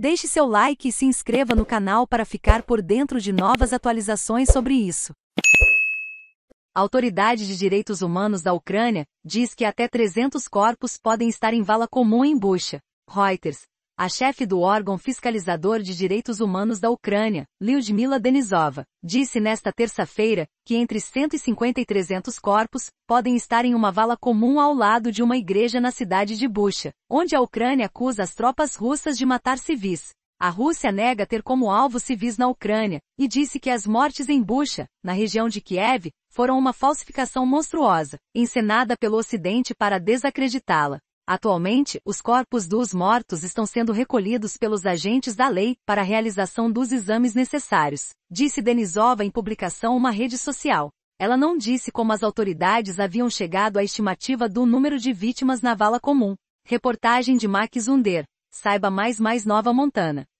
Deixe seu like e se inscreva no canal para ficar por dentro de novas atualizações sobre isso. A Autoridade de Direitos Humanos da Ucrânia diz que até 300 corpos podem estar em vala comum em Bucha. Reuters, a chefe do órgão fiscalizador de direitos humanos da Ucrânia, Lyudmila Denisova, disse nesta terça-feira que entre 150 e 300 corpos podem estar em uma vala comum ao lado de uma igreja na cidade de Bucha, onde a Ucrânia acusa as tropas russas de matar civis. A Rússia nega ter como alvo civis na Ucrânia e disse que as mortes em Bucha, na região de Kiev, foram uma falsificação monstruosa, encenada pelo Ocidente para desacreditá-la. Atualmente, os corpos dos mortos estão sendo recolhidos pelos agentes da lei para a realização dos exames necessários, disse Denisova em publicação uma rede social. Ela não disse como as autoridades haviam chegado à estimativa do número de vítimas na vala comum. Reportagem de Max Zunder. Saiba mais mais Nova Montana.